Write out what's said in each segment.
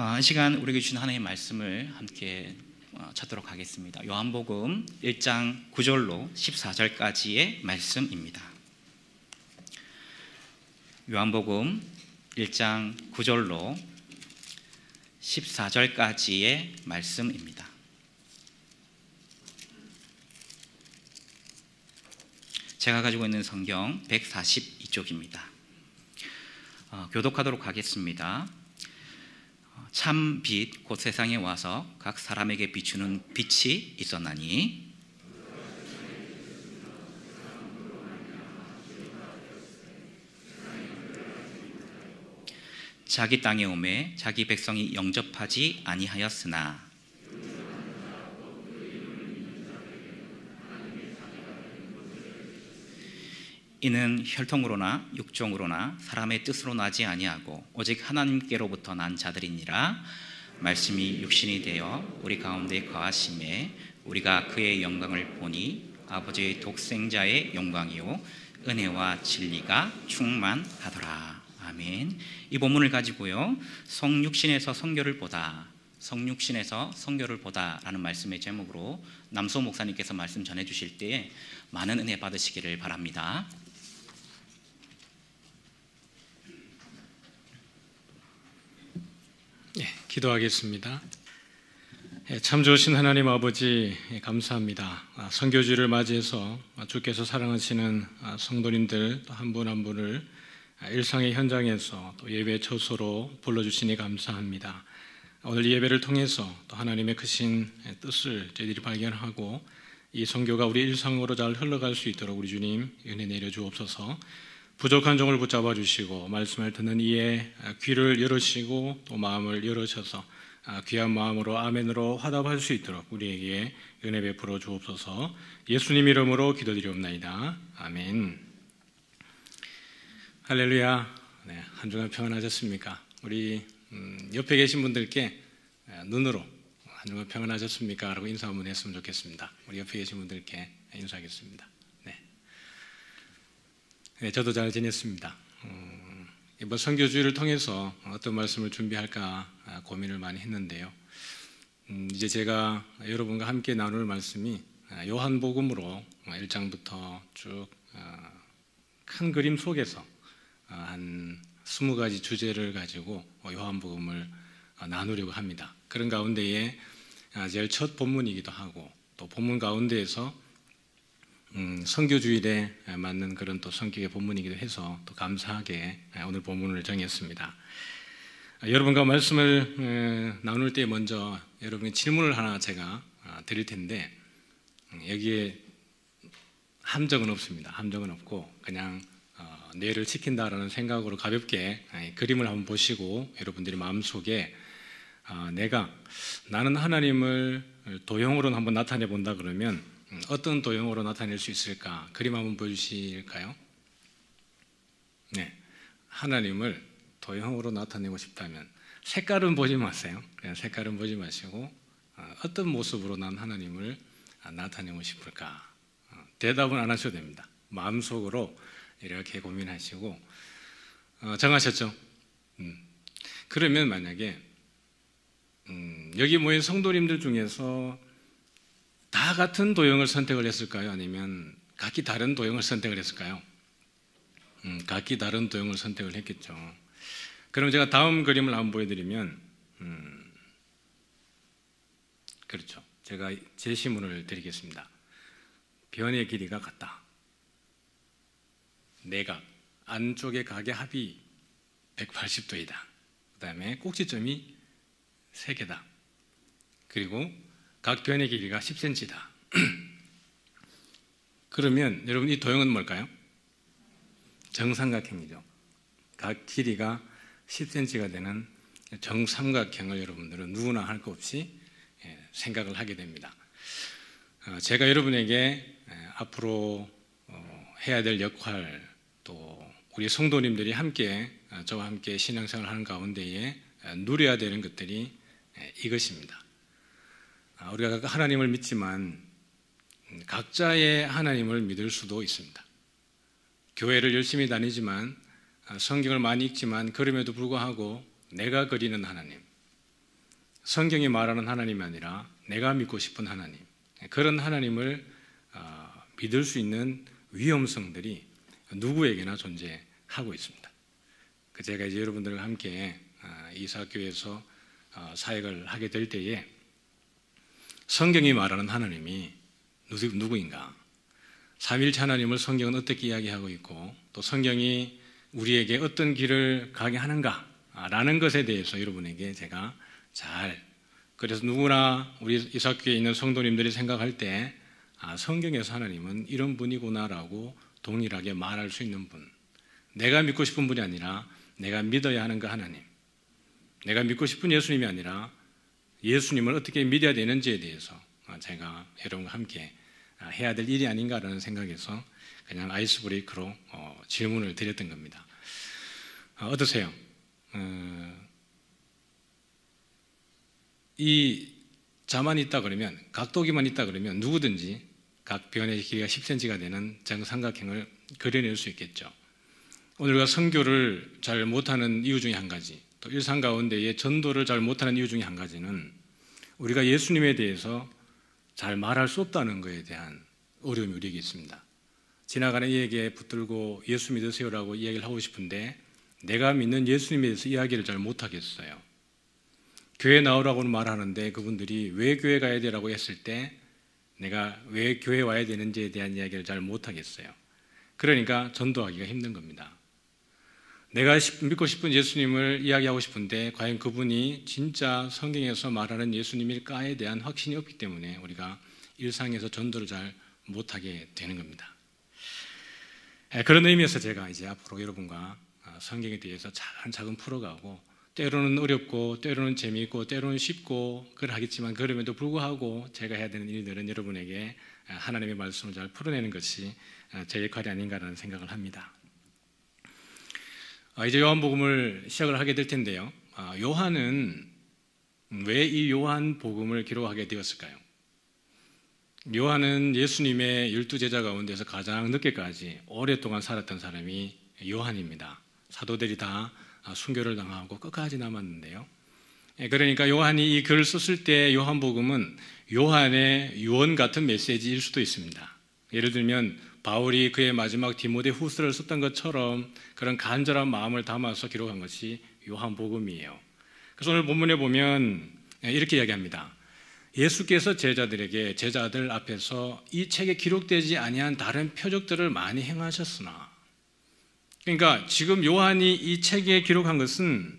어, 한 시간 우리에게 주신 하나님의 말씀을 함께 어, 찾도록 하겠습니다. 요한복음 1장 9절로 14절까지의 말씀입니다. 요한복음 1장 9절로 14절까지의 말씀입니다. 제가 가지고 있는 성경 142쪽입니다. 어, 교독하도록 하겠습니다. 참빛곧 세상에 와서 각 사람에게 비추는 빛이 있었나니 자기 땅에 오매 자기 백성이 영접하지 아니하였으나 이는 혈통으로나 육종으로나 사람의 뜻으로 나지 아니하고 오직 하나님께로부터 난 자들이니라 말씀이 육신이 되어 우리 가운데 거하심에 우리가 그의 영광을 보니 아버지의 독생자의 영광이요 은혜와 진리가 충만하더라 아멘 이 본문을 가지고요 성육신에서 성결을 보다 성육신에서 성결을 보다라는 말씀의 제목으로 남소 목사님께서 말씀 전해 주실 때 많은 은혜 받으시기를 바랍니다. 기도하겠습니다. 예, 참 좋으신 하나님 아버지 예, 감사합니다. 아, 선교지를 맞이해서 아, 주께서 사랑하시는 아, 성도님들 한 분 한 분을 일상의 현장에서 또 예배 처소로 불러주시니 감사합니다. 오늘 예배를 통해서 또 하나님의 크신 예, 뜻을 저희들이 발견하고 이 성교가 우리 일상으로 잘 흘러갈 수 있도록 우리 주님 은혜 내려 주옵소서. 부족한 종을 붙잡아 주시고 말씀을 듣는 이에 아, 귀를 열으시고 또 마음을 열으셔서 아, 귀한 마음으로 아멘으로 화답할 수 있도록 우리에게 은혜 베풀어 주옵소서. 예수님 이름으로 기도드리옵나이다. 아멘. 할렐루야. 네, 한 주간 평안하셨습니까? 우리 음, 옆에 계신 분들께 아, 눈으로 한 주간 평안하셨습니까? 라고 인사 한번 했으면 좋겠습니다. 우리 옆에 계신 분들께 인사하겠습니다. 네, 저도 잘 지냈습니다. 음, 이번 뭐 선교주의를 통해서 어떤 말씀을 준비할까 아, 고민을 많이 했는데요. 음, 이제 제가 여러분과 함께 나눌 말씀이 아, 요한복음으로 1장부터 쭉큰 아, 그림 속에서 한 20가지 주제를 가지고 요한복음을 나누려고 합니다. 그런 가운데에 제일 첫 본문이기도 하고 또 본문 가운데에서 음, 성교주일에 맞는 그런 또 성격의 본문이기도 해서 또 감사하게 예, 오늘 본문을 정했습니다. 여러분과 말씀을 음, 나눌 때 먼저 여러분의 질문을 하나 제가 아, 드릴 텐데 음, 여기에 함정은 없습니다. 함정은 없고 그냥 어, 뇌를 지킨다라는 생각으로 가볍게 예, 그림을 한번 보시고 여러분들이 마음속에 아, 내가 나는 하나님을 도형으로 한번 나타내 본다 그러면 음, 어떤 도형으로 나타낼 수 있을까? 그림 한번 보여주실까요? 네. 하나님을 도형으로 나타내고 싶다면 색깔은 보지 마세요. 그냥 색깔은 보지 마시고 어, 어떤 모습으로 난 하나님을 아, 나타내고 싶을까? 어, 대답은 안 하셔도 됩니다. 마음속으로 이렇게 고민하시고 어, 정하셨죠? 음. 그러면 만약에 음, 여기 모인 성도님들 중에서 다 같은 도형을 선택을 했을까요? 아니면 각기 다른 도형을 선택을 했을까요? 음, 각기 다른 도형을 선택을 했겠죠. 그럼 제가 다음 그림을 한번 보여드리면, 음, 그렇죠. 제가 제시문을 드리겠습니다. 변의 길이가 같다. 내가 안쪽의 각의 합이 180도이다. 그 다음에 꼭지점이 3개다. 그리고 각 변의 길이가 10cm다. 그러면 여러분 이 도형은 뭘까요? 정삼각형이죠. 각 길이가 10cm가 되는 정삼각형을 여러분들은 누구나 할 것 없이 예, 생각을 하게 됩니다. 어, 제가 여러분에게 예, 앞으로 어, 해야 될 역할 또 우리 성도님들이 함께 어, 저와 함께 신앙생활 하는 가운데에 누려야 되는 것들이 예, 이것입니다. 아, 우리가 하나님을 믿지만 음, 각자의 하나님을 믿을 수도 있습니다. 교회를 열심히 다니지만 아, 성경을 많이 읽지만 그럼에도 불구하고 내가 그리는 하나님, 성경이 말하는 하나님이 아니라 내가 믿고 싶은 하나님, 그런 하나님을 아, 믿을 수 있는 위험성들이 누구에게나 존재하고 있습니다. 그 제가 이제 여러분들과 함께 이사교에서 사역을 하게 될 때에 성경이 말하는 하나님이 누구인가? 삼일체 하나님을 성경은 어떻게 이야기하고 있고 또 성경이 우리에게 어떤 길을 가게 하는가라는 아, 것에 대해서 여러분에게 제가 잘 그래서 누구나 우리 이사교에 있는 성도님들이 생각할 때 아, 성경에서 하나님은 이런 분이구나라고 동일하게 말할 수 있는 분 내가 믿고 싶은 분이 아니라 내가 믿어야 하는 그 하나님 내가 믿고 싶은 예수님이 아니라 예수님을 어떻게 믿어야 되는지에 대해서 아, 제가 여러분과 함께 아, 해야 될 일이 아닌가라는 생각에서 그냥 아이스 브레이크로 어, 질문을 드렸던 겁니다. 어, 어떠세요? 어, 이 자만 있다 그러면 각도기만 있다 그러면 누구든지 각 변의 길이가 10cm가 되는 정삼각형을 그려낼 수 있겠죠. 오늘과 성교를 잘 못하는 이유 중에 한 가지 또 일상 가운데에 전도를 잘 못하는 이유 중에 한 가지는 우리가 예수님에 대해서 잘 말할 수 없다는 것에 대한 어려움이 우리에게 있습니다. 지나가는 이에게 붙들고 예수 믿으세요라고 이야기를 하고 싶은데 내가 믿는 예수님에 대해서 이야기를 잘 못하겠어요. 교회 나오라고는 말하는데 그분들이 왜 교회 가야 되라고 했을 때 내가 왜 교회 와야 되는지에 대한 이야기를 잘 못하겠어요. 그러니까 전도하기가 힘든 겁니다. 내가 믿고 싶은 예수님을 이야기하고 싶은데 과연 그분이 진짜 성경에서 말하는 예수님일까에 대한 확신이 없기 때문에 우리가 일상에서 전도를 잘 못하게 되는 겁니다. 그런 의미에서 제가 이제 앞으로 여러분과 아, 성경에 대해서 차근차근 풀어가고 때로는 어렵고 때로는 재미있고 때로는 쉽고 그걸 하겠지만 그럼에도 불구하고 제가 해야 되는 일들은 여러분에게 하나님의 말씀을 잘 풀어내는 것이 제 역할이 아닌가라는 생각을 합니다. 아, 이제 요한복음을 시작을 하게 될 텐데요. 아, 요한은 왜 이 요한복음을 기록하게 되었을까요? 요한은 예수님의 열두 제자 가운데서 가장 늦게까지 오랫동안 살았던 사람이 요한입니다. 사도들이 다 아, 순교를 당하고 끝까지 남았는데요. 예, 그러니까 요한이 이 글을 썼을 때 요한복음은 요한의 유언 같은 메시지일 수도 있습니다. 예를 들면 바울이 그의 마지막 디모데 후서를 썼던 것처럼 그런 간절한 마음을 담아서 기록한 것이 요한복음이에요. 그래서 오늘 본문에 보면 이렇게 이야기합니다. 예수께서 제자들에게 제자들 앞에서 이 책에 기록되지 아니한 다른 표적들을 많이 행하셨으나 그러니까 지금 요한이 이 책에 기록한 것은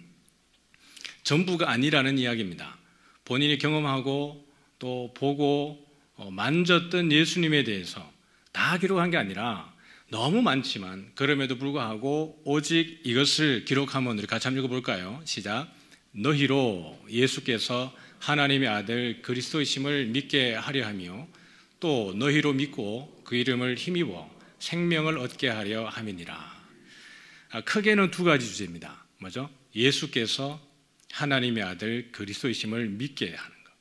전부가 아니라는 이야기입니다. 본인이 경험하고 또 보고 어, 만졌던 예수님에 대해서 다 기록한 게 아니라 너무 많지만 그럼에도 불구하고 오직 이것을 기록하면 우리 같이 한번 읽어볼까요? 시작. 너희로 예수께서 하나님의 아들 그리스도이심을 믿게 하려 하며 또 너희로 믿고 그 이름을 힘입어 생명을 얻게 하려 함이니라. 아, 크게는 두 가지 주제입니다. 뭐죠? 예수께서 하나님의 아들 그리스도이심을 믿게 하는 것.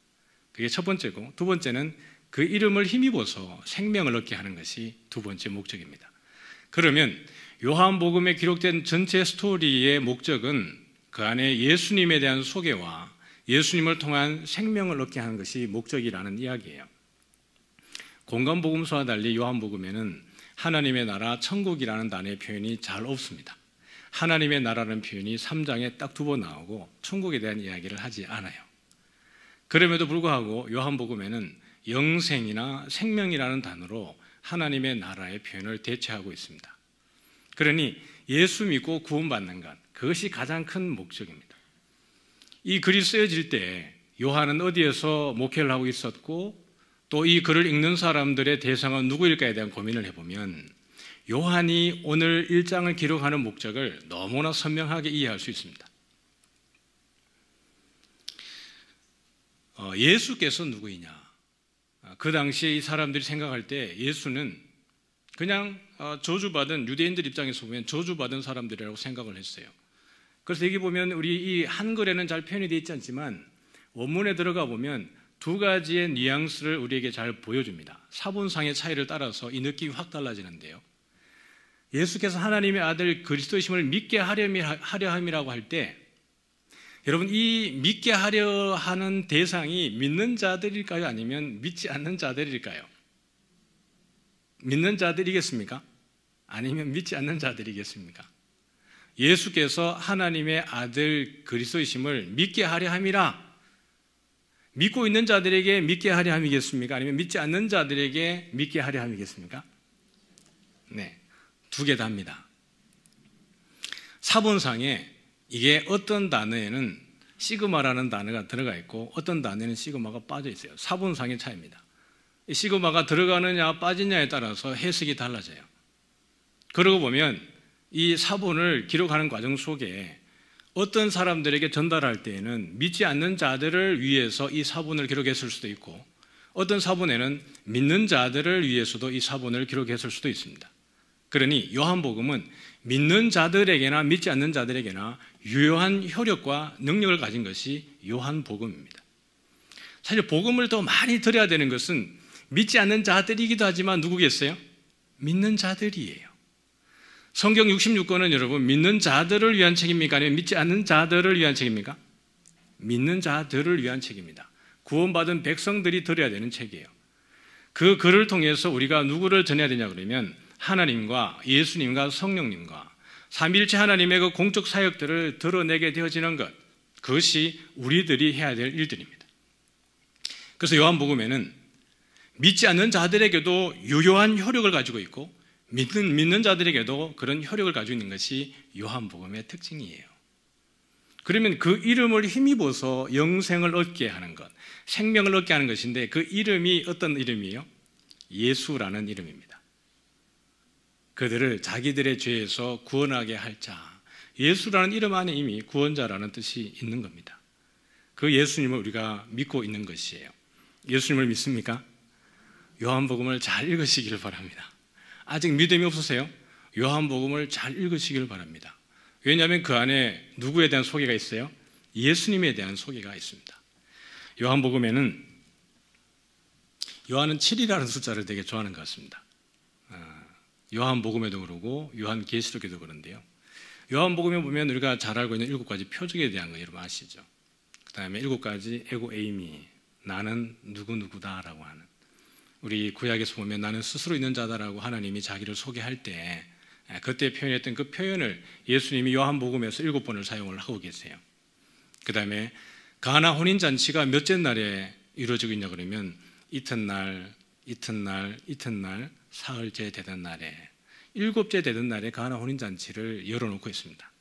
그게 첫 번째고 두 번째는 그 이름을 힘입어서 생명을 얻게 하는 것이 두 번째 목적입니다. 그러면 요한복음에 기록된 전체 스토리의 목적은 그 안에 예수님에 대한 소개와 예수님을 통한 생명을 얻게 하는 것이 목적이라는 이야기예요. 공간복음서와 달리 요한복음에는 하나님의 나라 천국이라는 단어의 표현이 잘 없습니다. 하나님의 나라는 표현이 3장에 딱 두 번 나오고 천국에 대한 이야기를 하지 않아요. 그럼에도 불구하고 요한복음에는 영생이나 생명이라는 단어로 하나님의 나라의 표현을 대체하고 있습니다. 그러니 예수 믿고 구원받는 것, 그것이 가장 큰 목적입니다. 이 글이 쓰여질 때 요한은 어디에서 목회를 하고 있었고 또 이 글을 읽는 사람들의 대상은 누구일까에 대한 고민을 해보면 요한이 오늘 일장을 기록하는 목적을 너무나 선명하게 이해할 수 있습니다. 어, 예수께서 누구이냐? 그 당시에 이 사람들이 생각할 때 예수는 그냥 어, 저주받은 유대인들 입장에서 보면 저주받은 사람들이라고 생각을 했어요. 그래서 여기 보면 우리 이 한글에는 잘 표현이 되어 있지 않지만 원문에 들어가 보면 두 가지의 뉘앙스를 우리에게 잘 보여줍니다. 사본상의 차이를 따라서 이 느낌이 확 달라지는데요. 예수께서 하나님의 아들 그리스도심을 믿게 하려 함이라고 할때 여러분 이 믿게 하려 하는 대상이 믿는 자들일까요? 아니면 믿지 않는 자들일까요? 믿는 자들이겠습니까? 아니면 믿지 않는 자들이겠습니까? 예수께서 하나님의 아들 그리스도이심을 믿게 하려 함이라 믿고 있는 자들에게 믿게 하려 함이겠습니까? 아니면 믿지 않는 자들에게 믿게 하려 함이겠습니까? 네. 두 개 다입니다. 사본상에 이게 어떤 단어에는 시그마라는 단어가 들어가 있고 어떤 단어에는 시그마가 빠져 있어요. 사분상의 차이입니다. 시그마가 들어가느냐 빠지냐에 따라서 해석이 달라져요. 그러고 보면 이 사본을 기록하는 과정 속에 어떤 사람들에게 전달할 때에는 믿지 않는 자들을 위해서 이 사본을 기록했을 수도 있고 어떤 사본에는 믿는 자들을 위해서도 이 사본을 기록했을 수도 있습니다. 그러니 요한복음은 믿는 자들에게나 믿지 않는 자들에게나 유효한 효력과 능력을 가진 것이 요한복음입니다. 사실 복음을 더 많이 들어야 되는 것은 믿지 않는 자들이기도 하지만 누구겠어요? 믿는 자들이에요. 성경 66권은 여러분 믿는 자들을 위한 책입니까? 아니면 믿지 않는 자들을 위한 책입니까? 믿는 자들을 위한 책입니다. 구원받은 백성들이 들어야 되는 책이에요. 그 글을 통해서 우리가 누구를 전해야 되냐 그러면 하나님과 예수님과 성령님과 삼일체 하나님의 그 공적 사역들을 드러내게 되어지는 것 그것이 우리들이 해야 될 일들입니다. 그래서 요한복음에는 믿지 않는 자들에게도 유효한 효력을 가지고 있고 믿는, 믿는 자들에게도 그런 효력을 가지고 있는 것이 요한복음의 특징이에요. 그러면 그 이름을 힘입어서 영생을 얻게 하는 것, 생명을 얻게 하는 것인데 그 이름이 어떤 이름이에요? 예수라는 이름입니다. 그들을 자기들의 죄에서 구원하게 할 자. 예수라는 이름 안에 이미 구원자라는 뜻이 있는 겁니다. 그 예수님을 우리가 믿고 있는 것이에요. 예수님을 믿습니까? 요한복음을 잘읽으시기 바랍니다. 아직 믿음이 없으세요? 요한복음을 잘읽으시기 바랍니다. 왜냐하면 그 안에 누구에 대한 소개가 있어요? 예수님에 대한 소개가 있습니다. 요한복음에는 요한은 7이라는 숫자를 되게 좋아하는 것 같습니다. 요한복음에도 그러고 요한계시록에도 그런데요. 요한복음에 보면 우리가 잘 알고 있는 일곱 가지 표적에 대한 거 여러분 아시죠? 그 다음에 일곱 가지 에고 에이미 나는 누구 누구다라고 하는 우리 구약에서 보면 나는 스스로 있는 자다라고 하나님이 자기를 소개할 때 예, 그때 표현했던 그 표현을 예수님이 요한복음에서 일곱 번을 사용을 하고 계세요. 그 다음에 가나 혼인잔치가 몇째 날에 이루어지고 있냐 그러면 이튿날, 이튿날, 이튿날 사흘째 되던 날에 일곱째 되던 날에 가나 혼인잔치를 열어놓고 있습니다.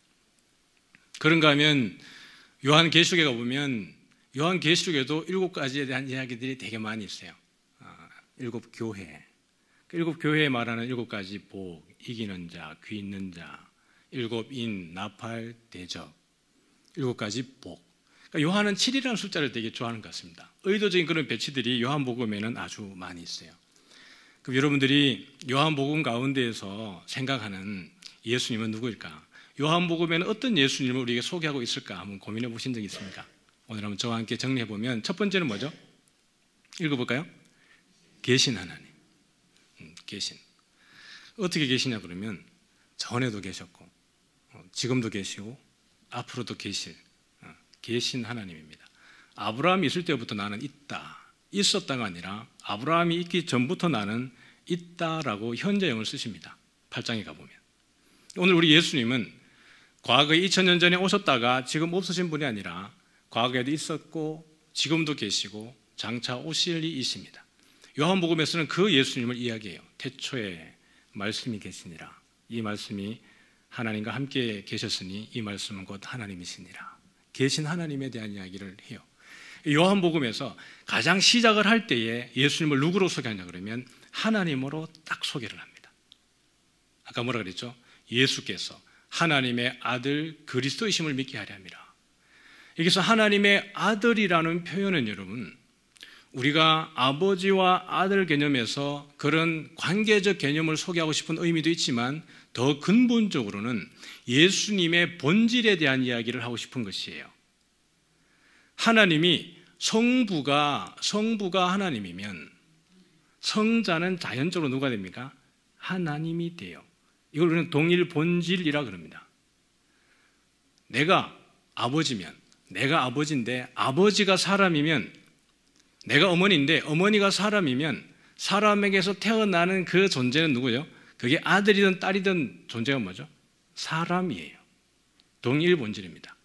그런가 하면 요한 계시록에 보면 요한 계시록에도 일곱 가지에 대한 이야기들이 되게 많이 있어요. 아, 일곱 교회, 그 일곱 교회에 말하는 일곱 가지 복, 이기는 자, 귀 있는 자, 일곱 인, 나팔, 대접, 일곱 가지 복. 그러니까 요한은 7이라는 숫자를 되게 좋아하는 것 같습니다. 의도적인 그런 배치들이 요한복음에는 아주 많이 있어요. 그럼 여러분들이 요한복음 가운데에서 생각하는 예수님은 누구일까? 요한복음에는 어떤 예수님을 우리에게 소개하고 있을까? 한번 고민해 보신 적 있습니까? 오늘 한번 저와 함께 정리해 보면 첫 번째는 뭐죠? 읽어볼까요? 계신 하나님. 음, 계신. 어떻게 계시냐 그러면 전에도 계셨고 어, 지금도 계시고 앞으로도 계실 어, 계신 하나님입니다. 아브라함이 있을 때부터 나는 있다. 있었다가 아니라 아브라함이 있기 전부터 나는 있다라고 현재형을 쓰십니다. 8장에 가보면. 오늘 우리 예수님은 과거에 2000년 전에 오셨다가 지금 없으신 분이 아니라 과거에도 있었고 지금도 계시고 장차 오실 이이십니다. 요한복음에서는 그 예수님을 이야기해요. 태초에 말씀이 계시니라. 이 말씀이 하나님과 함께 계셨으니 이 말씀은 곧 하나님이시니라. 계신 하나님에 대한 이야기를 해요. 요한복음에서 가장 시작을 할 때에 예수님을 누구로 소개하냐 그러면 하나님으로 딱 소개를 합니다. 아까 뭐라 그랬죠? 예수께서 하나님의 아들 그리스도이심을 믿게 하려 합니다. 여기서 하나님의 아들이라는 표현은 여러분 우리가 아버지와 아들 개념에서 그런 관계적 개념을 소개하고 싶은 의미도 있지만 더 근본적으로는 예수님의 본질에 대한 이야기를 하고 싶은 것이에요. 하나님이 성부가 성부가 하나님이면 성자는 자연적으로 누가 됩니까? 하나님이 돼요. 이걸 우리는 동일 본질이라 그럽니다. 내가 아버지면 내가 아버지인데 아버지가 사람이면 내가 어머니인데 어머니가 사람이면 사람에게서 태어나는 그 존재는 누구죠? 그게 아들이든 딸이든 존재가 뭐죠? 사람이에요. 동일 본질입니다.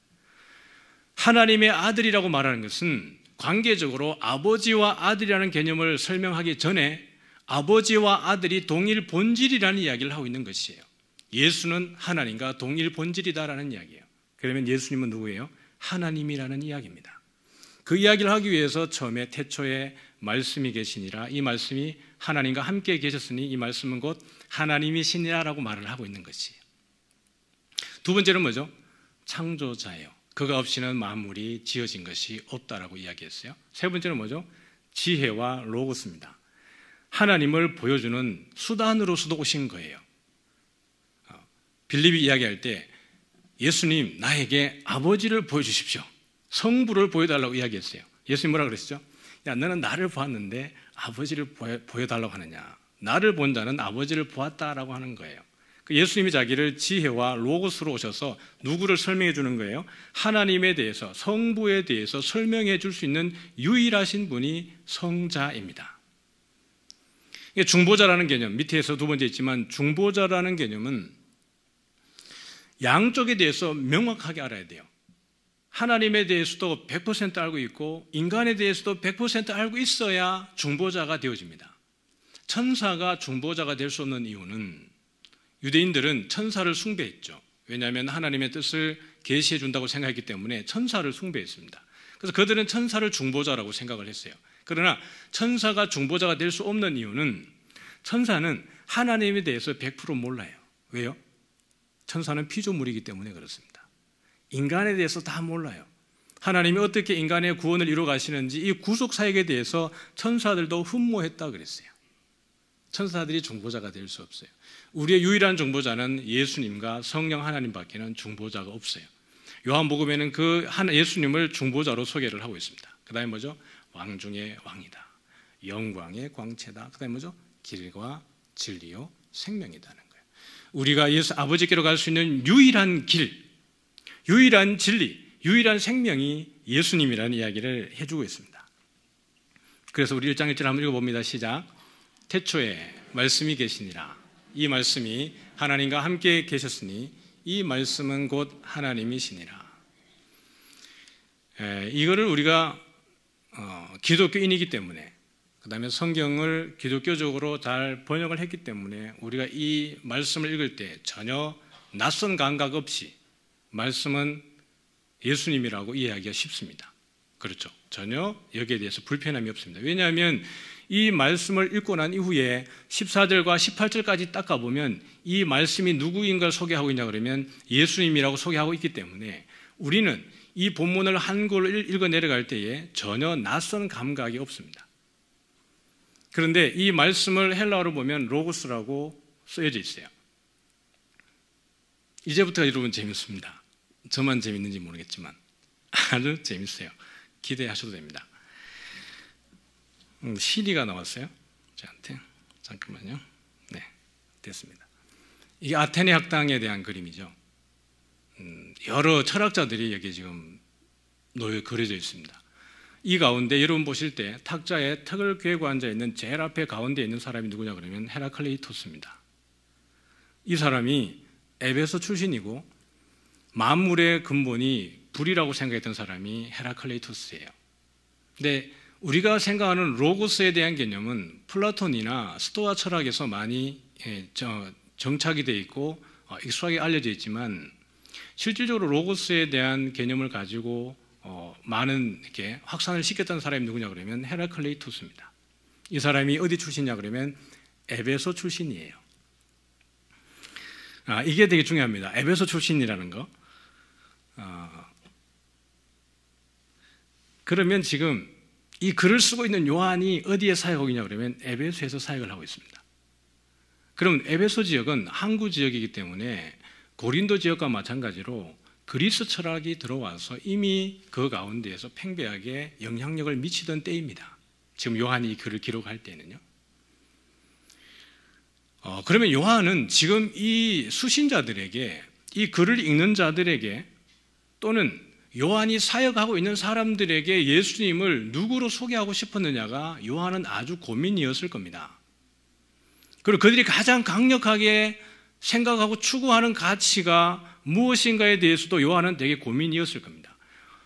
하나님의 아들이라고 말하는 것은 관계적으로 아버지와 아들이라는 개념을 설명하기 전에 아버지와 아들이 동일 본질이라는 이야기를 하고 있는 것이에요. 예수는 하나님과 동일 본질이다라는 이야기예요. 그러면 예수님은 누구예요? 하나님이라는 이야기입니다. 그 이야기를 하기 위해서 처음에 태초에 말씀이 계시니라 이 말씀이 하나님과 함께 계셨으니 이 말씀은 곧 하나님이시니라라고 말을 하고 있는 것이에요. 두 번째는 뭐죠? 창조자예요. 그가 없이는 만물이 지어진 것이 없다라고 이야기했어요. 세 번째는 뭐죠? 지혜와 로고스입니다. 하나님을 보여주는 수단으로서도 오신 거예요. 어, 빌립이 이야기할 때 예수님 나에게 아버지를 보여주십시오. 성부를 보여달라고 이야기했어요. 예수님 뭐라 그랬죠? 야 너는 나를 보았는데 아버지를 보여, 달라고 하느냐? 나를 본 자는 아버지를 보았다라고 하는 거예요. 그 예수님이 자기를 지혜와 로고스로 오셔서 누구를 설명해 주는 거예요? 하나님에 대해서, 성부에 대해서 설명해 줄 수 있는 유일하신 분이 성자입니다. 중보자라는 개념, 밑에서 두 번째 있지만 중보자라는 개념은 양쪽에 대해서 명확하게 알아야 돼요. 하나님에 대해서도 100% 알고 있고 인간에 대해서도 100% 알고 있어야 중보자가 되어집니다. 천사가 중보자가 될 수 없는 이유는 유대인들은 천사를 숭배했죠. 왜냐하면 하나님의 뜻을 계시해 준다고 생각했기 때문에 천사를 숭배했습니다. 그래서 그들은 천사를 중보자라고 생각을 했어요. 그러나 천사가 중보자가 될 수 없는 이유는 천사는 하나님에 대해서 100% 몰라요. 왜요? 천사는 피조물이기 때문에 그렇습니다. 인간에 대해서 다 몰라요. 하나님이 어떻게 인간의 구원을 이루어 가시는지 이 구속 사역에 대해서 천사들도 흠모했다 그랬어요. 천사들이 중보자가 될 수 없어요. 우리의 유일한 중보자는 예수님과 성령 하나님밖에는 중보자가 없어요. 요한복음에는 그 예수님을 중보자로 소개를 하고 있습니다. 그다음에 뭐죠? 왕 중의 왕이다. 영광의 광채다. 그다음에 뭐죠? 길과 진리요 생명이다는 거예요. 우리가 예수 아버지께로 갈 수 있는 유일한 길, 유일한 진리, 유일한 생명이 예수님이라는 이야기를 해주고 있습니다. 그래서 우리 1장 1절 한번 읽어봅니다. 시작. 태초에 말씀이 계시니라. 이 말씀이 하나님과 함께 계셨으니 이 말씀은 곧 하나님이시니라. 에, 이거를 우리가 어, 기독교인이기 때문에 그 다음에 성경을 기독교적으로 잘 번역을 했기 때문에 우리가 이 말씀을 읽을 때 전혀 낯선 감각 없이 말씀은 예수님이라고 이해하기가 쉽습니다. 그렇죠. 전혀 여기에 대해서 불편함이 없습니다. 왜냐하면 이 말씀을 읽고 난 이후에 14절과 18절까지 닦아보면 이 말씀이 누구인가를 소개하고 있냐 그러면 예수님이라고 소개하고 있기 때문에 우리는 이 본문을 한글을 읽어 내려갈 때에 전혀 낯선 감각이 없습니다. 그런데 이 말씀을 헬라어로 보면 로고스라고 쓰여져 있어요. 이제부터 여러분 재밌습니다. 저만 재밌는지 모르겠지만 아주 재밌어요. 기대하셔도 됩니다. 음, 시리가 나왔어요. 저한테 잠깐만요. 네, 됐습니다. 이 아테네 학당에 대한 그림이죠. 음, 여러 철학자들이 여기 지금 놓여 그려져 있습니다. 이 가운데 여러분 보실 때 탁자에 턱을 괴고 앉아 있는 제일 앞에 가운데 있는 사람이 누구냐 그러면 헤라클레이토스입니다. 이 사람이 에베소 출신이고 만물의 근본이 불이라고 생각했던 사람이 헤라클레이토스예요. 근데 우리가 생각하는 로고스에 대한 개념은 플라톤이나 스토아 철학에서 많이 예, 정착이 돼 있고 어, 익숙하게 알려져 있지만 실질적으로 로고스에 대한 개념을 가지고 어, 많은 이렇게 확산을 시켰던 사람이 누구냐 그러면 헤라클레이토스입니다. 이 사람이 어디 출신이냐 그러면 에베소 출신이에요. 아, 이게 되게 중요합니다. 에베소 출신이라는 거. 어, 그러면 지금 이 글을 쓰고 있는 요한이 어디에 사역하고 있냐 그러면 에베소에서 사역을 하고 있습니다. 그럼 에베소 지역은 항구 지역이기 때문에 고린도 지역과 마찬가지로 그리스 철학이 들어와서 이미 그 가운데에서 팽배하게 영향력을 미치던 때입니다. 지금 요한이 이 글을 기록할 때는요. 어, 그러면 요한은 지금 이 수신자들에게 이 글을 읽는 자들에게 또는 요한이 사역하고 있는 사람들에게 예수님을 누구로 소개하고 싶었느냐가 요한은 아주 고민이었을 겁니다. 그리고 그들이 가장 강력하게 생각하고 추구하는 가치가 무엇인가에 대해서도 요한은 되게 고민이었을 겁니다.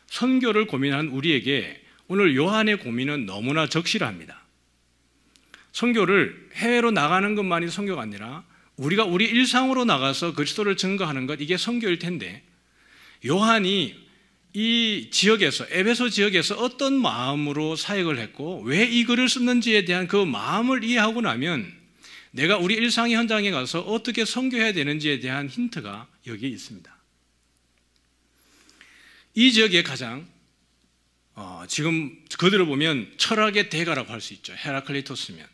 선교를 고민한 우리에게 오늘 요한의 고민은 너무나 적실합니다. 선교를 해외로 나가는 것만이 선교가 아니라 우리가 우리 일상으로 나가서 그리스도를 증거하는 것 이게 선교일 텐데 요한이 이 지역에서 에베소 지역에서 어떤 마음으로 사역을 했고 왜 이 글을 썼는지에 대한 그 마음을 이해하고 나면 내가 우리 일상의 현장에 가서 어떻게 선교해야 되는지에 대한 힌트가 여기 에 있습니다. 이지역의 가장 어, 지금 그들을 보면 철학의 대가라고 할 수 있죠. 헤라클리토스면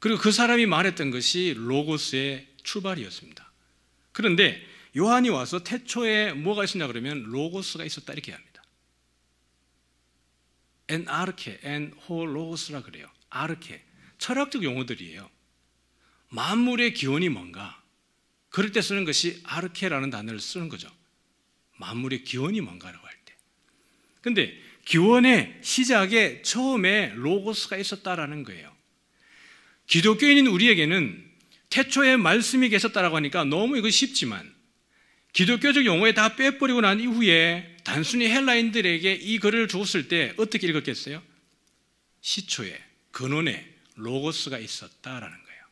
그리고 그 사람이 말했던 것이 로고스의 출발이었습니다. 그런데 요한이 와서 태초에 뭐가 있었냐 그러면 로고스가 있었다 이렇게 합니다. 엔 아르케, 엔호 로고스라 그래요. 아르케. 철학적 용어들이에요. 만물의 기원이 뭔가? 그럴 때 쓰는 것이 아르케라는 단어를 쓰는 거죠. 만물의 기원이 뭔가라고 할 때. 근데 기원의 시작에 처음에 로고스가 있었다라는 거예요. 기독교인인 우리에게는 태초에 말씀이 계셨다라고 하니까 너무 이거 쉽지만 기독교적 용어에 다 빼버리고 난 이후에 단순히 헬라인들에게 이 글을 줬을 때 어떻게 읽었겠어요? 시초에, 근원에 로고스가 있었다라는 거예요.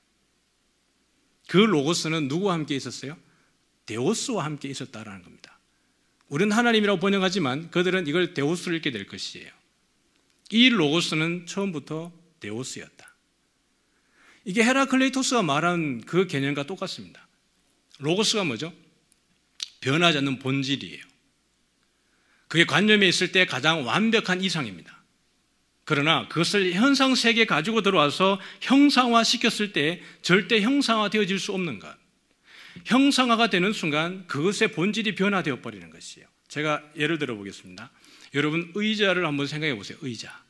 그 로고스는 누구와 함께 있었어요? 데오스와 함께 있었다라는 겁니다. 우리는 하나님이라고 번역하지만 그들은 이걸 데오스로 읽게 될 것이에요. 이 로고스는 처음부터 데오스였다. 이게 헤라클레이토스가 말한 그 개념과 똑같습니다. 로고스가 뭐죠? 변하지 않는 본질이에요. 그게 관념에 있을 때 가장 완벽한 이상입니다. 그러나 그것을 현상 세계 가지고 들어와서 형상화 시켰을 때 절대 형상화 되어질 수 없는 것. 형상화가 되는 순간 그것의 본질이 변화되어 버리는 것이에요. 제가 예를 들어 보겠습니다. 여러분 의자를 한번 생각해 보세요. 의자.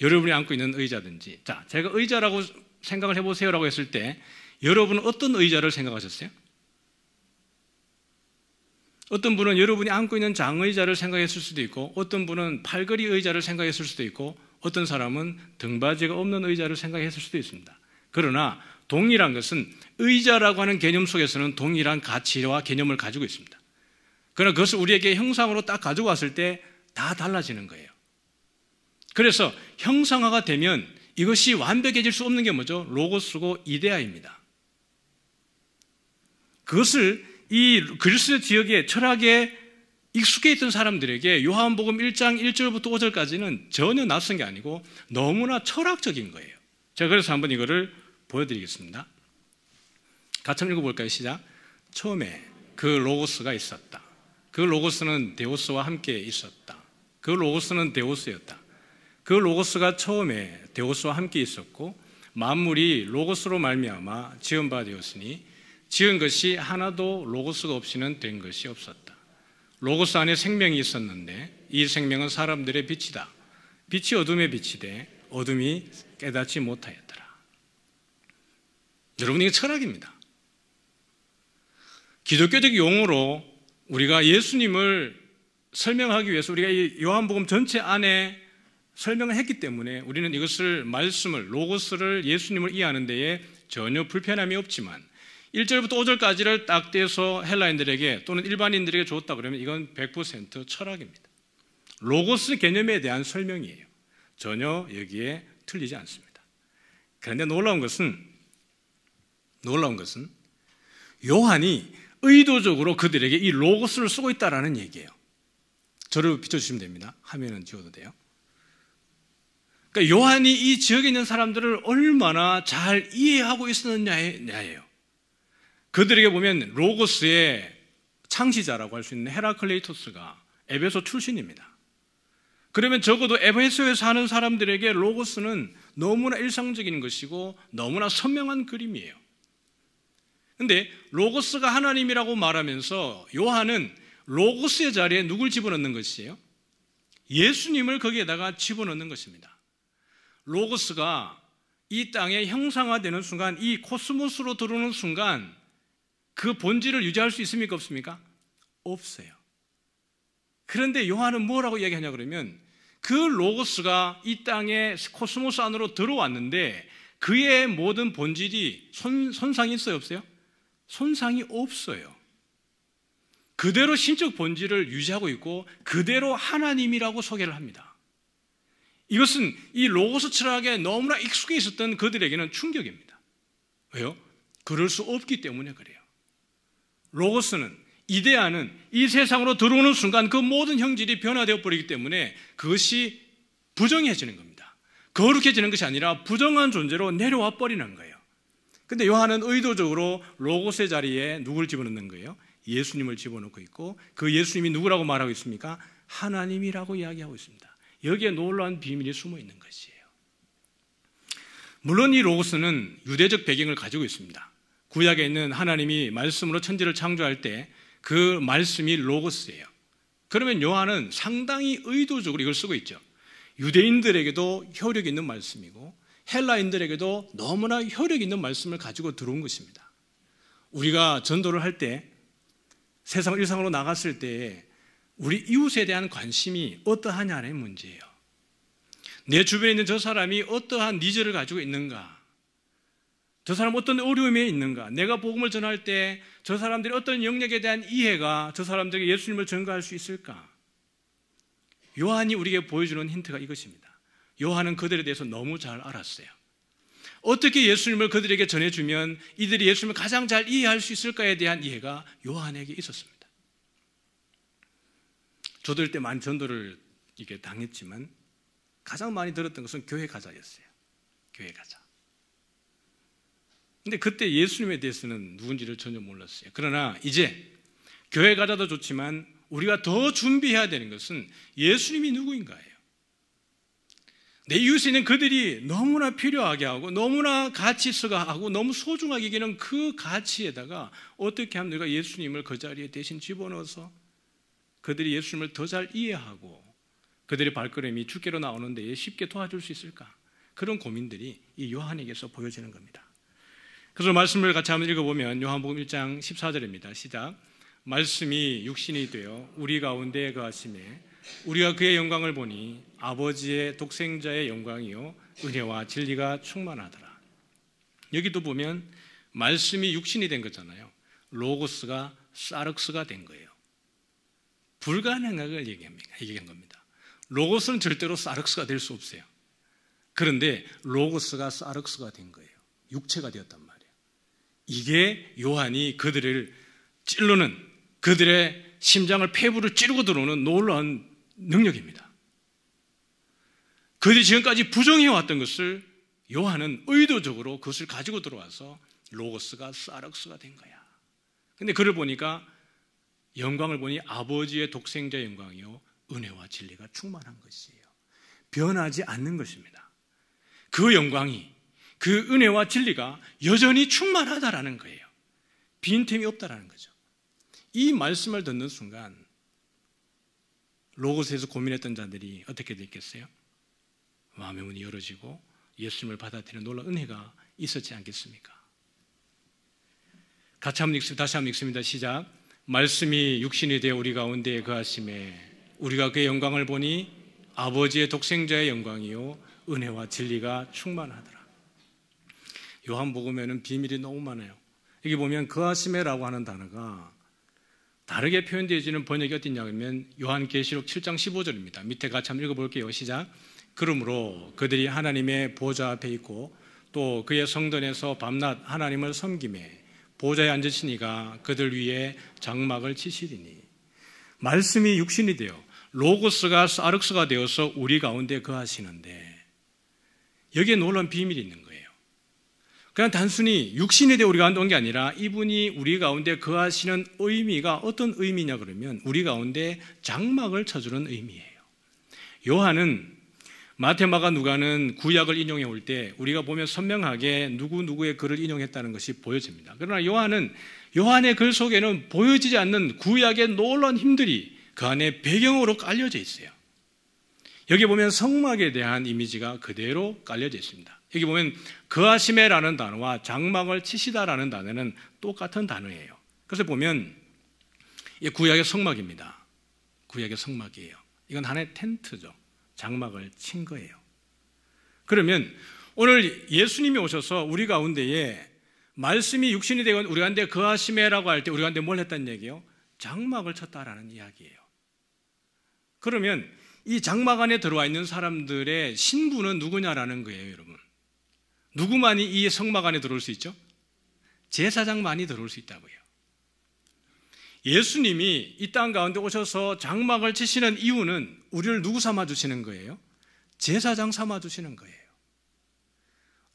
여러분이 앉고 있는 의자든지. 자, 제가 의자라고 생각을 해 보세요라고 했을 때 여러분은 어떤 의자를 생각하셨어요? 어떤 분은 여러분이 안고 있는 장의자를 생각했을 수도 있고, 어떤 분은 팔걸이 의자를 생각했을 수도 있고, 어떤 사람은 등받이가 없는 의자를 생각했을 수도 있습니다. 그러나 동일한 것은 의자라고 하는 개념 속에서는 동일한 가치와 개념을 가지고 있습니다. 그러나 그것을 우리에게 형상으로 딱가져 왔을 때 다 달라지는 거예요. 그래서 형상화가 되면 이것이 완벽해질 수 없는 게 뭐죠? 로고스고 이데아입니다. 그것을 이 그리스 지역의 철학에 익숙해 있던 사람들에게 요한복음 1장 1절부터 5절까지는 전혀 낯선 게 아니고 너무나 철학적인 거예요. 제가 그래서 한번 이거를 보여드리겠습니다. 같이 한번 읽어볼까요? 시작. 처음에 그 로고스가 있었다. 그 로고스는 데오스와 함께 있었다. 그 로고스는 데오스였다. 그 로고스가 처음에 데오스와 함께 있었고 만물이 로고스로 말미암아 지은 바 되었으니 지은 것이 하나도 로고스가 없이는 된 것이 없었다. 로고스 안에 생명이 있었는데 이 생명은 사람들의 빛이다. 빛이 어둠의 빛이되 어둠이 깨닫지 못하였더라. 여러분 이게 철학입니다. 기독교적 용어로 우리가 예수님을 설명하기 위해서 우리가 요한복음 전체 안에 설명을 했기 때문에 우리는 이것을 말씀을 로고스를 예수님을 이해하는 데에 전혀 불편함이 없지만 1절부터 5절까지를 딱 떼서 헬라인들에게 또는 일반인들에게 줬다 그러면 이건 100% 철학입니다. 로고스 개념에 대한 설명이에요. 전혀 여기에 틀리지 않습니다. 그런데 놀라운 것은 놀라운 것은 요한이 의도적으로 그들에게 이 로고스를 쓰고 있다라는 얘기예요. 저를 비춰주시면 됩니다. 화면은 지워도 돼요. 그러니까 요한이 이 지역에 있는 사람들을 얼마나 잘 이해하고 있었느냐예요. 그들에게 보면 로고스의 창시자라고 할 수 있는 헤라클레이토스가 에베소 출신입니다. 그러면 적어도 에베소에 사는 사람들에게 로고스는 너무나 일상적인 것이고 너무나 선명한 그림이에요. 근데 로고스가 하나님이라고 말하면서 요한은 로고스의 자리에 누굴 집어넣는 것이에요? 예수님을 거기에다가 집어넣는 것입니다. 로고스가 이 땅에 형상화되는 순간, 이 코스모스로 들어오는 순간, 그 본질을 유지할 수 있습니까? 없습니까? 없어요. 그런데 요한은 뭐라고 얘기하냐 그러면 그 로고스가 이 땅에 코스모스 안으로 들어왔는데 그의 모든 본질이 손, 손상이 있어요? 없어요? 손상이 없어요. 그대로 신적 본질을 유지하고 있고 그대로 하나님이라고 소개를 합니다. 이것은 이 로고스 철학에 너무나 익숙해 있었던 그들에게는 충격입니다. 왜요? 그럴 수 없기 때문에 그래요. 로고스는 이데아는 이 세상으로 들어오는 순간 그 모든 형질이 변화되어 버리기 때문에 그것이 부정해지는 겁니다. 거룩해지는 것이 아니라 부정한 존재로 내려와 버리는 거예요. 근데 요한은 의도적으로 로고스의 자리에 누굴 집어넣는 거예요? 예수님을 집어넣고 있고 그 예수님이 누구라고 말하고 있습니까? 하나님이라고 이야기하고 있습니다. 여기에 놀라운 비밀이 숨어 있는 것이에요. 물론 이 로고스는 유대적 배경을 가지고 있습니다. 구약에 있는 하나님이 말씀으로 천지를 창조할 때 그 말씀이 로고스예요. 그러면 요한은 상당히 의도적으로 이걸 쓰고 있죠. 유대인들에게도 효력 있는 말씀이고 헬라인들에게도 너무나 효력 있는 말씀을 가지고 들어온 것입니다. 우리가 전도를 할 때 세상 일상으로 나갔을 때 우리 이웃에 대한 관심이 어떠하냐는 문제예요. 내 주변에 있는 저 사람이 어떠한 니즈를 가지고 있는가? 저 사람 어떤 어려움에 있는가? 내가 복음을 전할 때 저 사람들이 어떤 영역에 대한 이해가 저 사람들에게 예수님을 전가할 수 있을까? 요한이 우리에게 보여주는 힌트가 이것입니다. 요한은 그들에 대해서 너무 잘 알았어요. 어떻게 예수님을 그들에게 전해주면 이들이 예수님을 가장 잘 이해할 수 있을까에 대한 이해가 요한에게 있었습니다. 저들때 많이 전도를 이게 당했지만 가장 많이 들었던 것은 교회 가자였어요. 교회 가자. 근데 그때 예수님에 대해서는 누군지를 전혀 몰랐어요. 그러나 이제 교회 가자도 좋지만 우리가 더 준비해야 되는 것은 예수님이 누구인가예요. 내 이웃에는 그들이 너무나 필요하게 하고 너무나 가치 있어가 하고 너무 소중하게 여기는 그 가치에다가 어떻게 하면 우리가 예수님을 그 자리에 대신 집어넣어서 그들이 예수님을 더 잘 이해하고 그들의 발걸음이 주께로 나오는 데에 쉽게 도와줄 수 있을까? 그런 고민들이 이 요한에게서 보여지는 겁니다. 그래서 말씀을 같이 한번 읽어보면 요한복음 1장 14절입니다. 시작. 말씀이 육신이 되어 우리 가운데 거하심에 우리가 그의 영광을 보니 아버지의 독생자의 영광이요 은혜와 진리가 충만하더라. 여기도 보면 말씀이 육신이 된 거잖아요. 로고스가 사륵스가 된 거예요. 불가능하게 얘기합니다. 얘기한 겁니다. 로고스는 절대로 사륵스가 될 수 없어요. 그런데 로고스가 사륵스가 된 거예요. 육체가 되었단 말이에요. 이게 요한이 그들을 찌르는 그들의 심장을 폐부를 찌르고 들어오는 놀라운 능력입니다. 그들이 지금까지 부정해왔던 것을 요한은 의도적으로 그것을 가지고 들어와서 로고스가 사락스가 된 거야. 근데 그를 보니까 영광을 보니 아버지의 독생자 영광이요. 은혜와 진리가 충만한 것이에요. 변하지 않는 것입니다. 그 영광이 그 은혜와 진리가 여전히 충만하다라는 거예요. 빈틈이 없다라는 거죠. 이 말씀을 듣는 순간 로고스에서 고민했던 자들이 어떻게 됐겠어요? 마음의 문이 열어지고 예수님을 받아들이는 놀라운 은혜가 있었지 않겠습니까? 같이 한번 읽습니다. 다시 한번 읽습니다. 시작. 말씀이 육신이 되어 우리 가운데 그하심에 우리가 그 영광을 보니 아버지의 독생자의 영광이요 은혜와 진리가 충만하더라. 요한복음에는 비밀이 너무 많아요. 여기 보면 그아시메라고 하는 단어가 다르게 표현되어지는 번역이 어딨냐 하면 요한계시록 7장 15절입니다. 밑에 같이 한번 읽어볼게요. 시작. 그러므로 그들이 하나님의 보좌 앞에 있고 또 그의 성전에서 밤낮 하나님을 섬김에 보좌에 앉으시니가 그들 위에 장막을 치시리니 말씀이 육신이 되어 로고스가 아륵스가 되어서 우리 가운데 거하시는데 여기에 놀란 비밀이 있는 거예요. 그냥 단순히 육신에 대해 우리 가운데 온게 아니라 이분이 우리 가운데 거하시는 의미가 어떤 의미냐 그러면 우리 가운데 장막을 쳐주는 의미예요. 요한은 마테마가 누가는 구약을 인용해 올 때 우리가 보면 선명하게 누구누구의 글을 인용했다는 것이 보여집니다. 그러나 요한은 요한의 글 속에는 보여지지 않는 구약의 놀라운 힘들이 그 안에 배경으로 깔려져 있어요. 여기 보면 성막에 대한 이미지가 그대로 깔려져 있습니다. 여기 보면 그하심에라는 단어와 장막을 치시다라는 단어는 똑같은 단어예요. 그래서 보면 구약의 성막입니다. 구약의 성막이에요. 이건 하나의 텐트죠. 장막을 친 거예요. 그러면 오늘 예수님이 오셔서 우리 가운데에 말씀이 육신이 되건 우리 가운데 그하심에라고 할 때 우리 가운데 뭘 했다는 얘기예요? 장막을 쳤다라는 이야기예요. 그러면 이 장막 안에 들어와 있는 사람들의 신분은 누구냐라는 거예요, 여러분. 누구만이 이 성막 안에 들어올 수 있죠? 제사장만이 들어올 수 있다고요. 예수님이 이 땅 가운데 오셔서 장막을 치시는 이유는 우리를 누구 삼아 주시는 거예요? 제사장 삼아 주시는 거예요.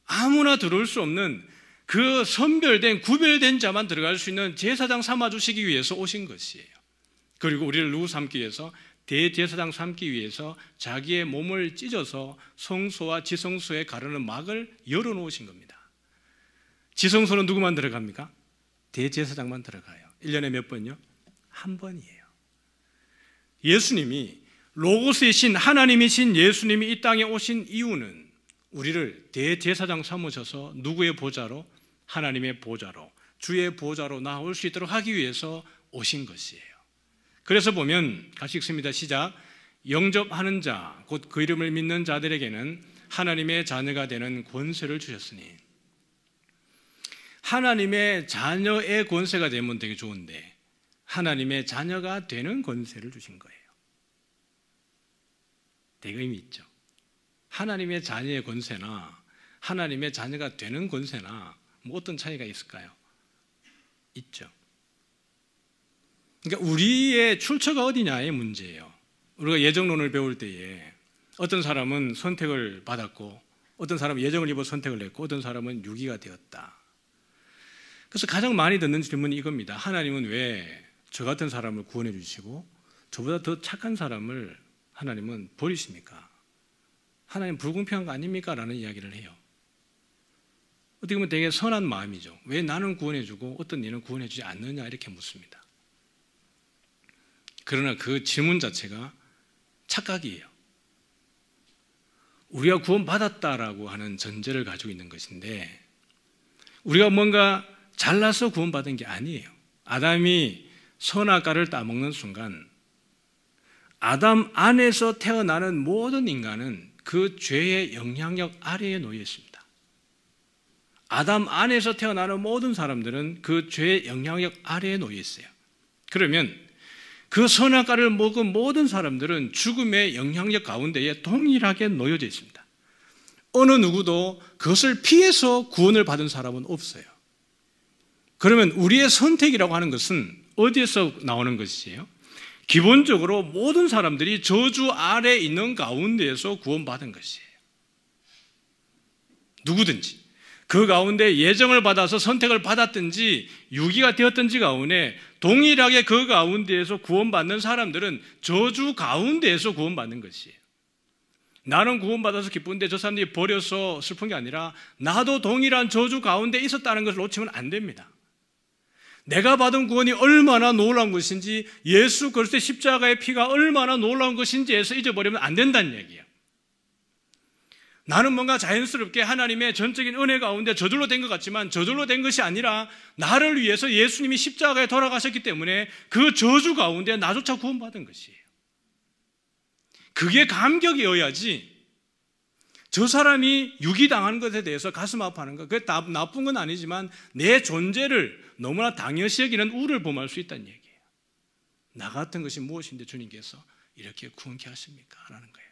아무나 들어올 수 없는 그 선별된 구별된 자만 들어갈 수 있는 제사장 삼아 주시기 위해서 오신 것이에요. 그리고 우리를 누구 삼기 위해서 대제사장 삼기 위해서 자기의 몸을 찢어서 성소와 지성소에 가르는 막을 열어놓으신 겁니다. 지성소는 누구만 들어갑니까? 대제사장만 들어가요. 1년에 몇 번요? 한 번이에요. 예수님이 로고스이신 하나님이신 예수님이 이 땅에 오신 이유는 우리를 대제사장 삼으셔서 누구의 보좌로? 하나님의 보좌로, 주의 보좌로 나올 수 있도록 하기 위해서 오신 것이에요. 그래서 보면 같이 읽습니다. 시작. 영접하는 자, 곧 그 이름을 믿는 자들에게는 하나님의 자녀가 되는 권세를 주셨으니. 하나님의 자녀의 권세가 되면 되게 좋은데, 하나님의 자녀가 되는 권세를 주신 거예요. 되게 의미 있죠. 하나님의 자녀의 권세나 하나님의 자녀가 되는 권세나 뭐 어떤 차이가 있을까요? 있죠. 그러니까 우리의 출처가 어디냐의 문제예요. 우리가 예정론을 배울 때에 어떤 사람은 선택을 받았고 어떤 사람은 예정을 입어 선택을 했고 어떤 사람은 유기가 되었다. 그래서 가장 많이 듣는 질문이 이겁니다. 하나님은 왜 저 같은 사람을 구원해 주시고 저보다 더 착한 사람을 하나님은 버리십니까? 하나님 불공평한 거 아닙니까? 라는 이야기를 해요. 어떻게 보면 되게 선한 마음이죠. 왜 나는 구원해주고 어떤 이는 구원해주지 않느냐? 이렇게 묻습니다. 그러나 그 질문 자체가 착각이에요. 우리가 구원받았다라고 하는 전제를 가지고 있는 것인데, 우리가 뭔가 잘나서 구원받은 게 아니에요. 아담이 선악과를 따먹는 순간, 아담 안에서 태어나는 모든 인간은 그 죄의 영향력 아래에 놓여 있습니다. 아담 안에서 태어나는 모든 사람들은 그 죄의 영향력 아래에 놓여 있어요. 그러면 그 선악과를 먹은 모든 사람들은 죽음의 영향력 가운데에 동일하게 놓여져 있습니다. 어느 누구도 그것을 피해서 구원을 받은 사람은 없어요. 그러면 우리의 선택이라고 하는 것은 어디에서 나오는 것이에요? 기본적으로 모든 사람들이 저주 아래 있는 가운데에서 구원받은 것이에요. 누구든지. 그 가운데 예정을 받아서 선택을 받았든지 유기가 되었든지 가운데 동일하게 그 가운데에서 구원받는 사람들은 저주 가운데에서 구원받는 것이에요. 나는 구원받아서 기쁜데 저 사람들이 버려서 슬픈 게 아니라 나도 동일한 저주 가운데 있었다는 것을 놓치면 안 됩니다. 내가 받은 구원이 얼마나 놀라운 것인지 예수 그리스도의 십자가의 피가 얼마나 놀라운 것인지에서 잊어버리면 안 된다는 얘기야. 나는 뭔가 자연스럽게 하나님의 전적인 은혜 가운데 저절로 된 것 같지만 저절로 된 것이 아니라 나를 위해서 예수님이 십자가에 돌아가셨기 때문에 그 저주 가운데 나조차 구원받은 것이에요. 그게 감격이어야지 저 사람이 유기당한 것에 대해서 가슴 아파하는 것, 그게 다, 나쁜 건 아니지만 내 존재를 너무나 당연시 여기는 우를 범할 수 있다는 얘기예요. 나 같은 것이 무엇인데 주님께서 이렇게 구원케 하십니까? 라는 거예요.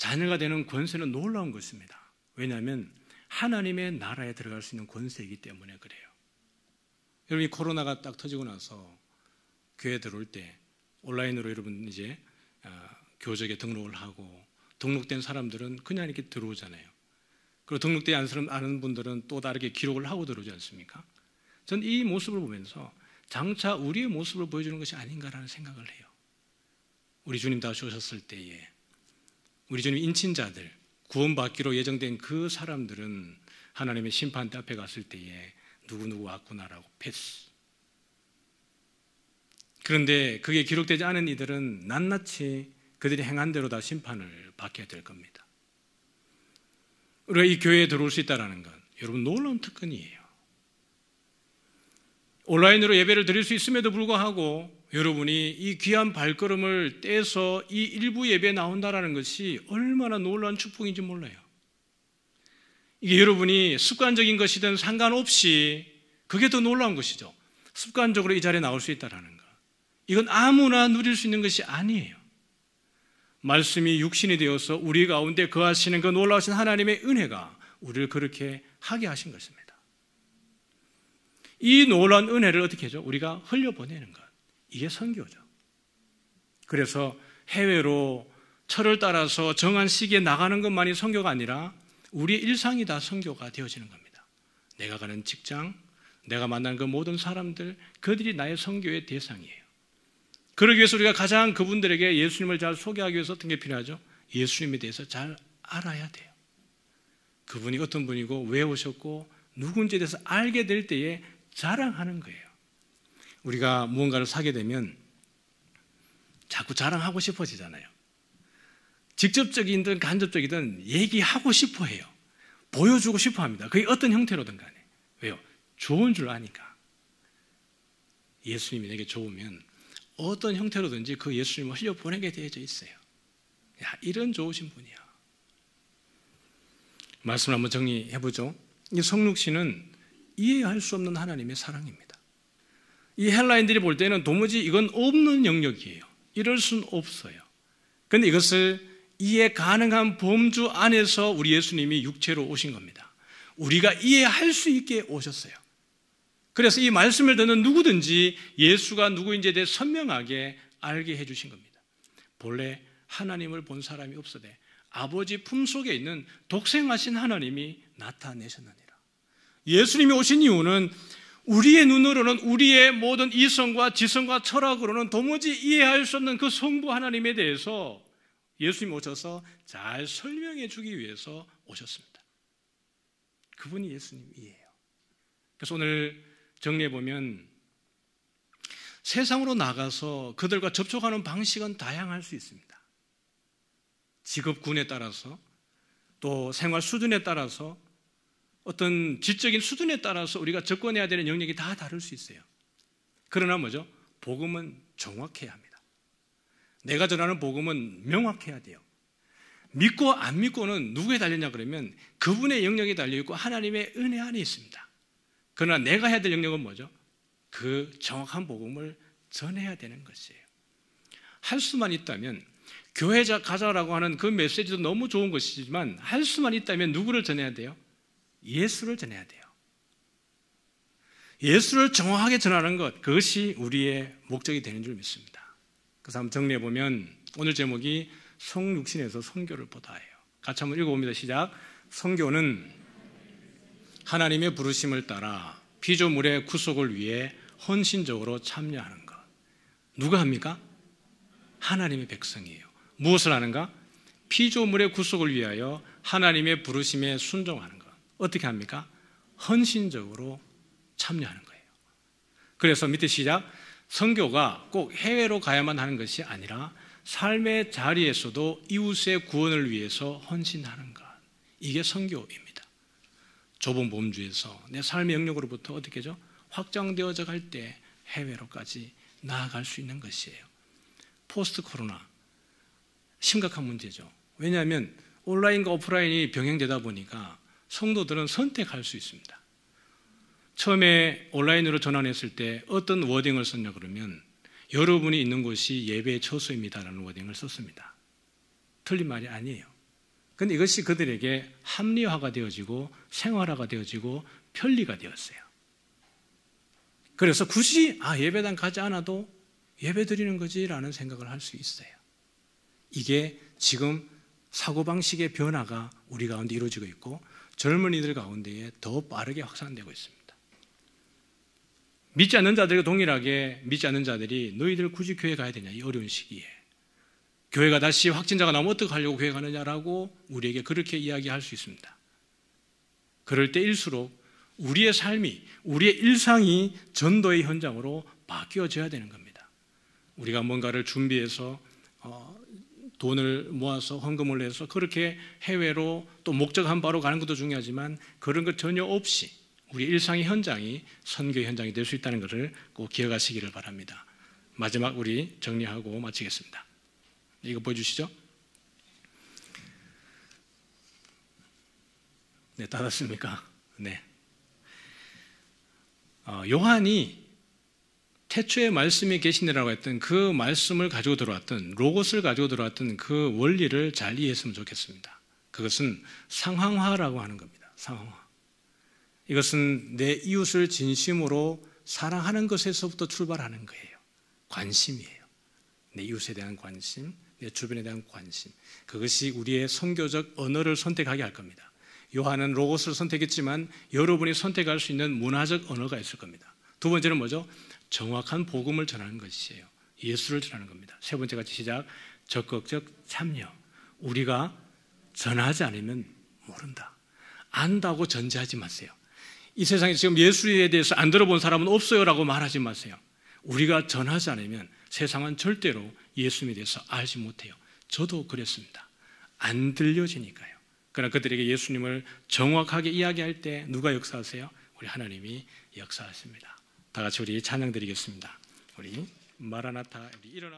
자녀가 되는 권세는 놀라운 것입니다. 왜냐하면 하나님의 나라에 들어갈 수 있는 권세이기 때문에 그래요. 여러분 이 코로나가 딱 터지고 나서 교회 들어올 때 온라인으로 여러분 이제 아, 교적에 등록을 하고 등록된 사람들은 그냥 이렇게 들어오잖아요. 그리고 등록되지 않은 분들은 또 다르게 기록을 하고 들어오지 않습니까? 전 이 모습을 보면서 장차 우리의 모습을 보여주는 것이 아닌가라는 생각을 해요. 우리 주님 다시 오셨을 때에 우리 주님 인친자들 구원받기로 예정된 그 사람들은 하나님의 심판대 앞에 갔을 때에 누구누구 왔구나라고 패스. 그런데 그게 기록되지 않은 이들은 낱낱이 그들이 행한 대로 다 심판을 받게 될 겁니다. 우리가 이 교회에 들어올 수 있다는 건 여러분 놀라운 특권이에요. 온라인으로 예배를 드릴 수 있음에도 불구하고 여러분이 이 귀한 발걸음을 떼서 이 일부 예배에 나온다라는 것이 얼마나 놀라운 축복인지 몰라요. 이게 여러분이 습관적인 것이든 상관없이 그게 더 놀라운 것이죠. 습관적으로 이 자리에 나올 수 있다라는 것. 이건 아무나 누릴 수 있는 것이 아니에요. 말씀이 육신이 되어서 우리 가운데 거하시는 그 놀라우신 하나님의 은혜가 우리를 그렇게 하게 하신 것입니다. 이 놀라운 은혜를 어떻게 해죠? 우리가 흘려보내는 것. 이게 선교죠. 그래서 해외로 철을 따라서 정한 시기에 나가는 것만이 선교가 아니라 우리의 일상이 다 선교가 되어지는 겁니다. 내가 가는 직장, 내가 만난 그 모든 사람들, 그들이 나의 선교의 대상이에요. 그러기 위해서 우리가 가장 그분들에게 예수님을 잘 소개하기 위해서 어떤 게 필요하죠? 예수님에 대해서 잘 알아야 돼요. 그분이 어떤 분이고 왜 오셨고 누군지에 대해서 알게 될 때에 자랑하는 거예요. 우리가 무언가를 사게 되면 자꾸 자랑하고 싶어지잖아요. 직접적이든 간접적이든 얘기하고 싶어 해요. 보여주고 싶어 합니다. 그게 어떤 형태로든 간에. 왜요? 좋은 줄 아니까. 예수님이 내게 좋으면 어떤 형태로든지 그 예수님을 흘려보내게 되어져 있어요. 야, 이런 좋으신 분이야. 말씀을 한번 정리해보죠. 이 성육신은 이해할 수 없는 하나님의 사랑입니다. 이 헬라인들이 볼 때는 도무지 이건 없는 영역이에요. 이럴 순 없어요. 근데 이것을 이해 가능한 범주 안에서 우리 예수님이 육체로 오신 겁니다. 우리가 이해할 수 있게 오셨어요. 그래서 이 말씀을 듣는 누구든지 예수가 누구인지에 대해 선명하게 알게 해주신 겁니다. 본래 하나님을 본 사람이 없어대 아버지 품속에 있는 독생하신 하나님이 나타내셨느니 예수님이 오신 이유는 우리의 눈으로는 우리의 모든 이성과 지성과 철학으로는 도무지 이해할 수 없는 그 성부 하나님에 대해서 예수님 오셔서 잘 설명해 주기 위해서 오셨습니다. 그분이 예수님이에요. 그래서 오늘 정리해 보면 세상으로 나가서 그들과 접촉하는 방식은 다양할 수 있습니다. 직업군에 따라서 또 생활 수준에 따라서 어떤 지적인 수준에 따라서 우리가 접근해야 되는 영역이 다 다를 수 있어요. 그러나 뭐죠? 복음은 정확해야 합니다. 내가 전하는 복음은 명확해야 돼요. 믿고 안 믿고는 누구에 달렸냐 그러면 그분의 영역에 달려있고 하나님의 은혜 안에 있습니다. 그러나 내가 해야 될 영역은 뭐죠? 그 정확한 복음을 전해야 되는 것이에요. 할 수만 있다면 교회자 가자라고 하는 그 메시지도 너무 좋은 것이지만 할 수만 있다면 누구를 전해야 돼요? 예수를 전해야 돼요. 예수를 정확하게 전하는 것, 그것이 우리의 목적이 되는 줄 믿습니다. 그래서 한번 정리해보면 오늘 제목이 성육신에서 성교를 보다예요. 같이 한번 읽어봅니다. 시작. 성교는 하나님의 부르심을 따라 피조물의 구속을 위해 헌신적으로 참여하는 것. 누가 합니까? 하나님의 백성이에요. 무엇을 하는가? 피조물의 구속을 위하여 하나님의 부르심에 순종하는 것. 어떻게 합니까? 헌신적으로 참여하는 거예요. 그래서 밑에 시작. 성교가꼭 해외로 가야만 하는 것이 아니라 삶의 자리에서도 이웃의 구원을 위해서 헌신하는 것. 이게 성교입니다 좁은 범주에서 내 삶의 영역으로부터 어떻게죠? 확장되어져 갈 때 해외로까지 나아갈 수 있는 것이에요. 포스트 코로나 심각한 문제죠. 왜냐하면 온라인과 오프라인이 병행되다 보니까 성도들은 선택할 수 있습니다. 처음에 온라인으로 전환했을 때 어떤 워딩을 썼냐 그러면 여러분이 있는 곳이 예배의 처소입니다라는 워딩을 썼습니다. 틀린 말이 아니에요. 근데 이것이 그들에게 합리화가 되어지고 생활화가 되어지고 편리가 되었어요. 그래서 굳이 아 예배당 가지 않아도 예배 드리는 거지라는 생각을 할 수 있어요. 이게 지금 사고방식의 변화가 우리 가운데 이루어지고 있고 젊은이들 가운데에 더 빠르게 확산되고 있습니다. 믿지 않는 자들과 동일하게 믿지 않는 자들이 너희들 굳이 교회 가야 되냐 이 어려운 시기에 교회가 다시 확진자가 나오면 어떻게 하려고 교회 가느냐라고 우리에게 그렇게 이야기할 수 있습니다. 그럴 때일수록 우리의 삶이 우리의 일상이 전도의 현장으로 바뀌어져야 되는 겁니다. 우리가 뭔가를 준비해서 어, 돈을 모아서 헌금을 내서 그렇게 해외로 또 목적한 바로 가는 것도 중요하지만 그런 것 전혀 없이 우리 일상의 현장이 선교 현장이 될 수 있다는 것을 꼭 기억하시기를 바랍니다. 마지막 우리 정리하고 마치겠습니다. 이거 보여주시죠. 네, 따랐습니까? 네. 어, 요한이 태초에 말씀이 계시느라고 했던 그 말씀을 가지고 들어왔던 로고스를 가지고 들어왔던 그 원리를 잘 이해했으면 좋겠습니다. 그것은 상황화라고 하는 겁니다. 상황화. 이것은 내 이웃을 진심으로 사랑하는 것에서부터 출발하는 거예요. 관심이에요. 내 이웃에 대한 관심, 내 주변에 대한 관심. 그것이 우리의 선교적 언어를 선택하게 할 겁니다. 요한은 로고스를 선택했지만 여러분이 선택할 수 있는 문화적 언어가 있을 겁니다. 두 번째는 뭐죠? 정확한 복음을 전하는 것이에요. 예수를 전하는 겁니다. 세 번째 가이 시작. 적극적 참여. 우리가 전하지 않으면 모른다. 안다고 전제하지 마세요. 이 세상에 지금 예수에 대해서 안 들어본 사람은 없어요라고 말하지 마세요. 우리가 전하지 않으면 세상은 절대로 예수님에 대해서 알지 못해요. 저도 그랬습니다. 안 들려지니까요. 그러나 그들에게 예수님을 정확하게 이야기할 때 누가 역사하세요? 우리 하나님이 역사하십니다. 다 같이 우리 찬양 드리겠습니다. 우리 마라나타 우리 일어나